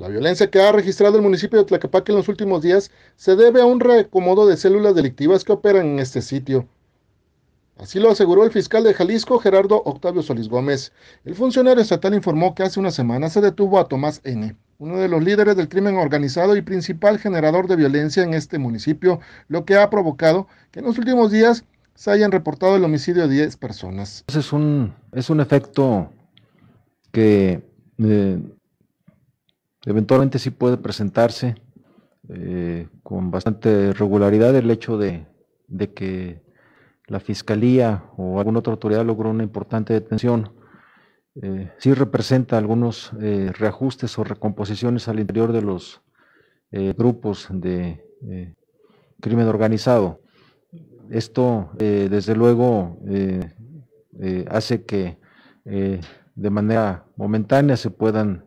La violencia que ha registrado el municipio de Tlaquepaque en los últimos días se debe a un reacomodo de células delictivas que operan en este sitio. Así lo aseguró el fiscal de Jalisco, Gerardo Octavio Solís Gómez. El funcionario estatal informó que hace una semana se detuvo a Tomás N., uno de los líderes del crimen organizado y principal generador de violencia en este municipio, lo que ha provocado que en los últimos días se hayan reportado el homicidio de 10 personas. Es un, es un efecto que eh, eventualmente sí puede presentarse eh, con bastante regularidad el hecho de, que la fiscalía o alguna otra autoridad logró una importante detención. Eh, sí representa algunos eh, reajustes o recomposiciones al interior de los eh, grupos de crimen organizado. Esto, desde luego, hace que de manera momentánea se puedan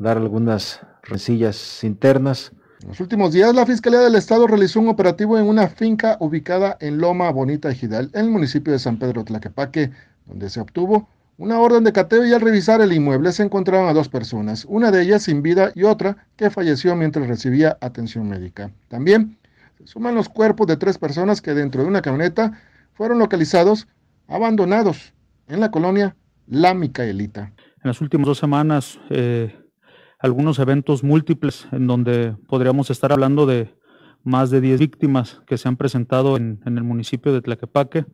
dar algunas recillas internas. En los últimos días, la Fiscalía del Estado realizó un operativo en una finca ubicada en Loma Bonita Ejidal, en el municipio de San Pedro Tlaquepaque, donde se obtuvo una orden de cateo y al revisar el inmueble se encontraron a dos personas, una de ellas sin vida y otra que falleció mientras recibía atención médica. También se suman los cuerpos de tres personas que dentro de una camioneta fueron localizados abandonados en la colonia La Micaelita. En las últimas dos semanas eh, algunos eventos múltiples en donde podríamos estar hablando de más de 10 víctimas que se han presentado en, el municipio de Tlaquepaque.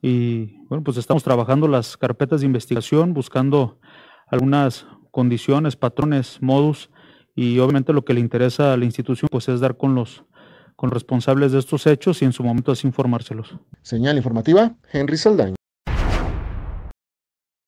Y bueno, pues estamos trabajando las carpetas de investigación, buscando algunas condiciones, patrones, modus, y obviamente lo que le interesa a la institución pues es dar con los con responsables de estos hechos y en su momento es informárselos. Señal informativa, Henry Saldaña.